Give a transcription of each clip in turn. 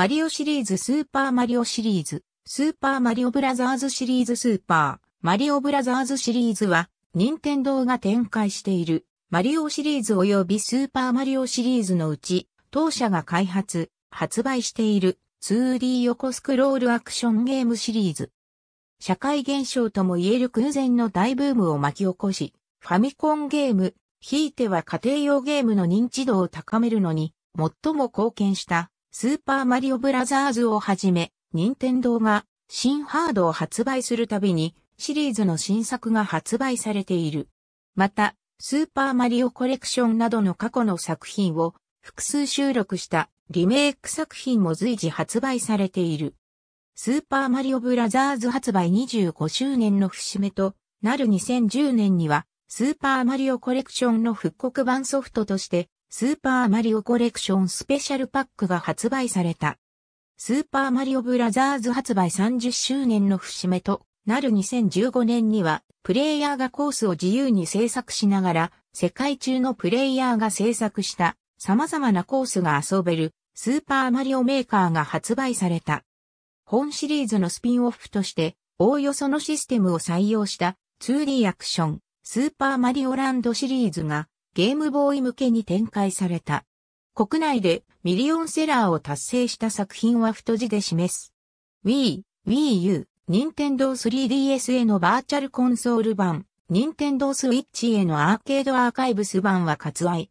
マリオシリーズスーパーマリオシリーズ、スーパーマリオブラザーズシリーズスーパー、マリオブラザーズシリーズは、任天堂が展開している、マリオシリーズ及びスーパーマリオシリーズのうち、当社が開発、発売している 2D 横スクロールアクションゲームシリーズ。社会現象とも言える空前の大ブームを巻き起こし、ファミコンゲーム、ひいては家庭用ゲームの認知度を高めるのに、最も貢献したスーパーマリオブラザーズをはじめ、任天堂が新ハードを発売するたびにシリーズの新作が発売されている。また、スーパーマリオコレクションなどの過去の作品を複数収録したリメイク作品も随時発売されている。スーパーマリオブラザーズ発売25周年の節目となる2010年には、スーパーマリオコレクションの復刻版ソフトとしてスーパーマリオコレクションスペシャルパックが発売された。スーパーマリオブラザーズ発売30周年の節目となる2015年には、プレイヤーがコースを自由に制作しながら、世界中のプレイヤーが制作した様々なコースが遊べるスーパーマリオメーカーが発売された。本シリーズのスピンオフとして、おおよそのシステムを採用した 2D アクション、スーパーマリオランドシリーズがゲームボーイ向けに展開された。国内でミリオンセラーを達成した作品は太字で示す。Wii、Wii U、Nintendo 3DS へのバーチャルコンソール版、Nintendo Switch へのアーケードアーカイブス版は割愛。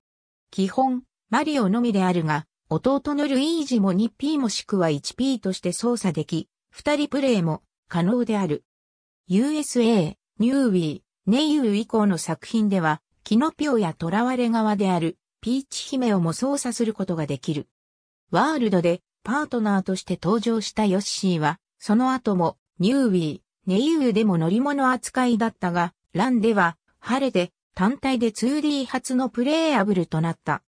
基本、マリオのみであるが、弟のルイージも 2P もしくは 1P として操作でき、二人プレイも可能である。USA、ニューウィ i ネイユー以降の作品では、キノピオや囚われ側であるピーチ姫をも操作することができる。ワールドでパートナーとして登場したヨッシーは、その後もニューウィー、ネイウーでも乗り物扱いだったが、ランでは晴れて単体で 2D 初のプレイアブルとなった。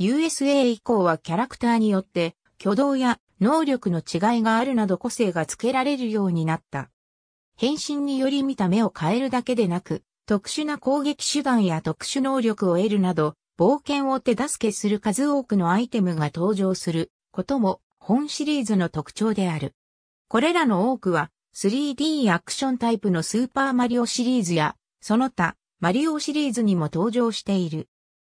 USA 以降はキャラクターによって挙動や能力の違いがあるなど個性がつけられるようになった。変身により見た目を変えるだけでなく、特殊な攻撃手段や特殊能力を得るなど、冒険を手助けする数多くのアイテムが登場することも本シリーズの特徴である。これらの多くは 3D アクションタイプのスーパーマリオシリーズやその他マリオシリーズにも登場している。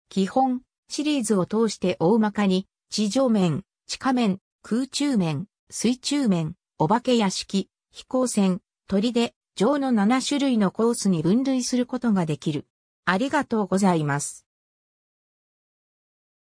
基本シリーズを通して大まかに地上面、地下面、空中面、水中面、お化け屋敷、飛行船、砦、上の7種類のコースに分類することができる。ありがとうございます。